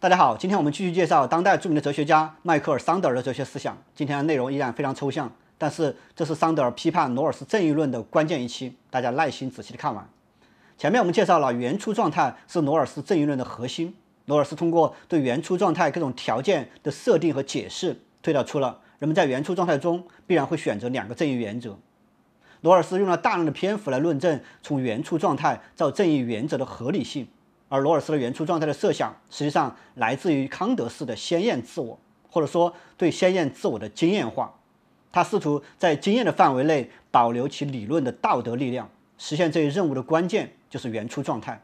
大家好，今天我们继续介绍当代著名的哲学家迈克尔·桑德尔的哲学思想。今天的内容依然非常抽象，但是这是桑德尔批判罗尔斯正义论的关键一期，大家耐心仔细的看完。前面我们介绍了原初状态是罗尔斯正义论的核心，罗尔斯通过对原初状态各种条件的设定和解释，推导出了人们在原初状态中必然会选择两个正义原则。罗尔斯用了大量的篇幅来论证从原初状态到正义原则的合理性。而罗尔斯的原初状态的设想，实际上来自于康德式的先验自我，或者说对先验自我的经验化。他试图在经验的范围内保留其理论的道德力量。实现这一任务的关键就是原初状态，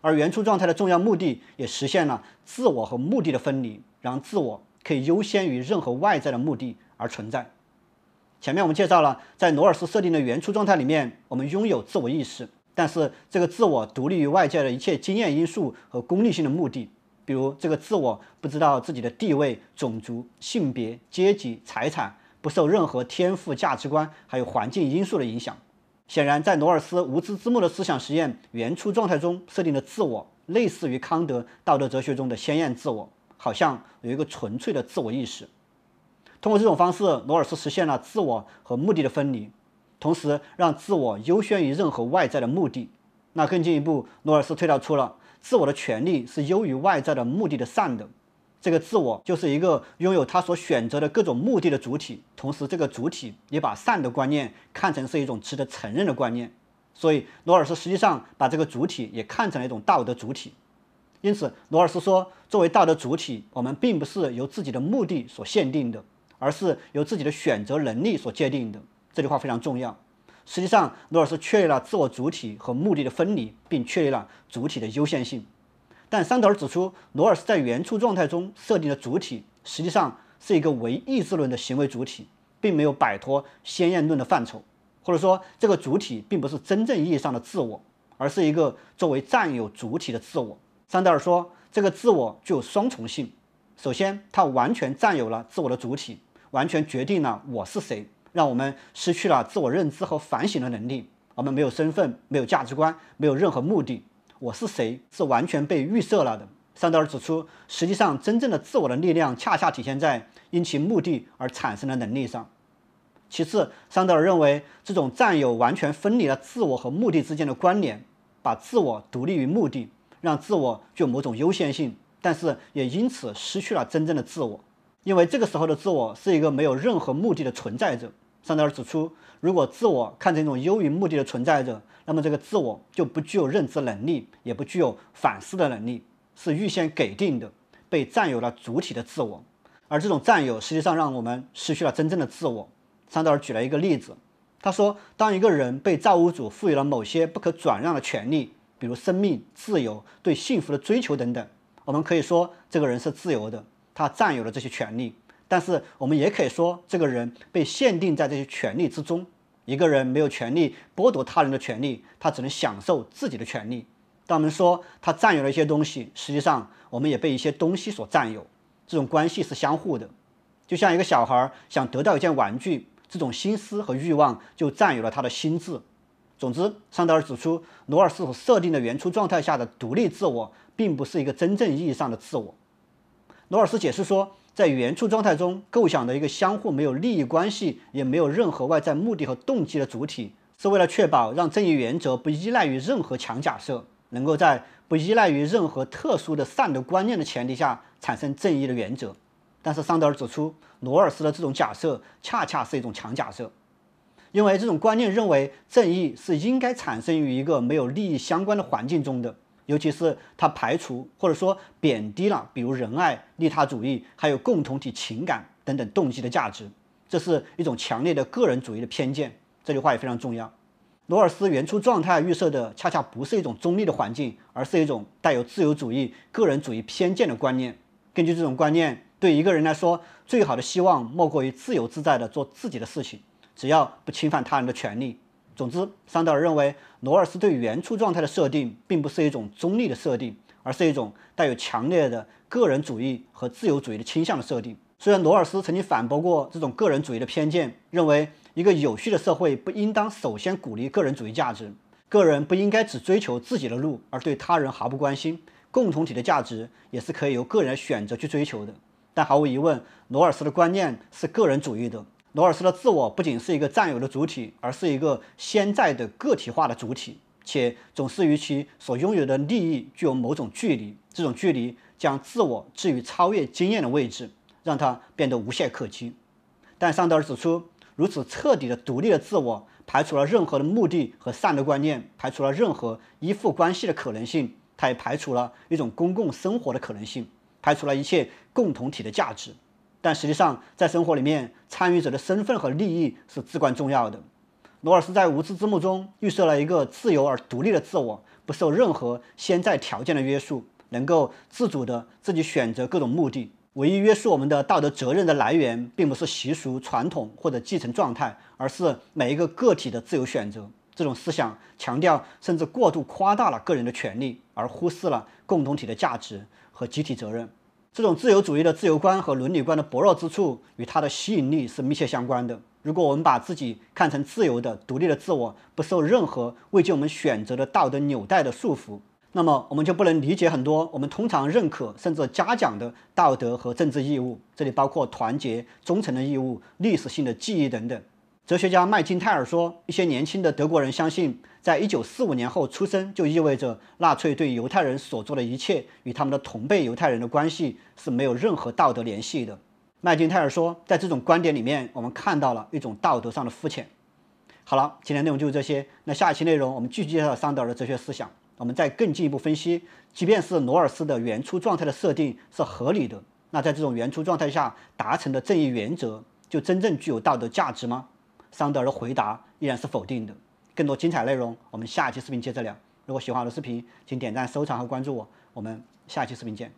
而原初状态的重要目的也实现了自我和目的的分离，让自我可以优先于任何外在的目的而存在。前面我们介绍了，在罗尔斯设定的原初状态里面，我们拥有自我意识。但是，这个自我独立于外界的一切经验因素和功利性的目的，比如这个自我不知道自己的地位、种族、性别、阶级、财产，不受任何天赋价值观还有环境因素的影响。显然，在罗尔斯无知之幕的思想实验原初状态中设定的自我，类似于康德道德哲学中的先验自我，好像有一个纯粹的自我意识。通过这种方式，罗尔斯实现了自我和目的的分离。同时，让自我优先于任何外在的目的，那更进一步，罗尔斯推导出了自我的权利是优于外在的目的的善的。这个自我就是一个拥有他所选择的各种目的的主体，同时这个主体也把善的观念看成是一种值得承认的观念。所以，罗尔斯实际上把这个主体也看成了一种道德主体。因此，罗尔斯说，作为道德主体，我们并不是由自己的目的所限定的，而是由自己的选择能力所界定的。这句话非常重要。实际上，罗尔斯确立了自我主体和目的的分离，并确立了主体的优先性。但桑德尔指出，罗尔斯在原初状态中设定的主体，实际上是一个唯意志论的行为主体，并没有摆脱先验论的范畴，或者说，这个主体并不是真正意义上的自我，而是一个作为占有主体的自我。桑德尔说，这个自我具有双重性：首先，它完全占有了自我的主体，完全决定了我是谁。让我们失去了自我认知和反省的能力。我们没有身份，没有价值观，没有任何目的。我是谁是完全被预设了的。桑德尔指出，实际上真正的自我的力量恰恰体现在因其目的而产生的能力上。其次，桑德尔认为，这种占有完全分离了自我和目的之间的关联，把自我独立于目的，让自我具有某种优先性，但是也因此失去了真正的自我。因为这个时候的自我是一个没有任何目的的存在者。桑德尔指出，如果自我看成一种优于目的的存在者，那么这个自我就不具有认知能力，也不具有反思的能力，是预先给定的、被占有了主体的自我。而这种占有实际上让我们失去了真正的自我。桑德尔举了一个例子，他说，当一个人被造物主赋予了某些不可转让的权利，比如生命、自由、对幸福的追求等等，我们可以说这个人是自由的。他占有了这些权利，但是我们也可以说，这个人被限定在这些权利之中。一个人没有权利剥夺他人的权利，他只能享受自己的权利。当我们说他占有了一些东西，实际上我们也被一些东西所占有。这种关系是相互的，就像一个小孩想得到一件玩具，这种心思和欲望就占有了他的心智。总之，桑德尔指出，罗尔斯所设定的原初状态下的独立自我，并不是一个真正意义上的自我。罗尔斯解释说，在原初状态中构想的一个相互没有利益关系，也没有任何外在目的和动机的主体，是为了确保让正义原则不依赖于任何强假设，能够在不依赖于任何特殊的善的观念的前提下产生正义的原则。但是，桑德尔指出，罗尔斯的这种假设恰恰是一种强假设，因为这种观念认为正义是应该产生于一个没有利益相关的环境中的。尤其是他排除或者说贬低了，比如仁爱、利他主义，还有共同体情感等等动机的价值，这是一种强烈的个人主义的偏见。这句话也非常重要。罗尔斯原初状态预设的恰恰不是一种中立的环境，而是一种带有自由主义、个人主义偏见的观念。根据这种观念，对一个人来说，最好的希望莫过于自由自在地做自己的事情，只要不侵犯他人的权利。总之，桑德尔认为，罗尔斯对原初状态的设定，并不是一种中立的设定，而是一种带有强烈的个人主义和自由主义的倾向的设定。虽然罗尔斯曾经反驳过这种个人主义的偏见，认为一个有序的社会不应当首先鼓励个人主义价值，个人不应该只追求自己的路，而对他人毫不关心。共同体的价值也是可以由个人选择去追求的。但毫无疑问，罗尔斯的观念是个人主义的。罗尔斯的自我不仅是一个占有的主体，而是一个先在的个体化的主体，且总是与其所拥有的利益具有某种距离。这种距离将自我置于超越经验的位置，让它变得无懈可击。但桑德尔指出，如此彻底的独立的自我，排除了任何的目的和善的观念，排除了任何依附关系的可能性，他也排除了一种公共生活的可能性，排除了一切共同体的价值。但实际上，在生活里面，参与者的身份和利益是至关重要的。罗尔斯在无知之幕中预设了一个自由而独立的自我，不受任何先在条件的约束，能够自主的自己选择各种目的。唯一约束我们的道德责任的来源，并不是习俗、传统或者继承状态，而是每一个个体的自由选择。这种思想强调甚至过度夸大了个人的权利，而忽视了共同体的价值和集体责任。这种自由主义的自由观和伦理观的薄弱之处，与它的吸引力是密切相关的。如果我们把自己看成自由的、独立的自我，不受任何未经我们选择的道德纽带的束缚，那么我们就不能理解很多我们通常认可甚至嘉奖的道德和政治义务。这里包括团结、忠诚的义务、历史性的记忆等等。哲学家麦金泰尔说，一些年轻的德国人相信，在一九四五年后出生就意味着纳粹对犹太人所做的一切与他们的同辈犹太人的关系是没有任何道德联系的。麦金泰尔说，在这种观点里面，我们看到了一种道德上的肤浅。好了，今天内容就是这些。那下一期内容我们继续介绍桑德尔的哲学思想，我们再更进一步分析，即便是罗尔斯的原初状态的设定是合理的，那在这种原初状态下达成的正义原则就真正具有道德价值吗？桑德尔的回答依然是否定的。更多精彩内容，我们下期视频接着聊。如果喜欢我的视频，请点赞、收藏和关注我。我们下期视频见。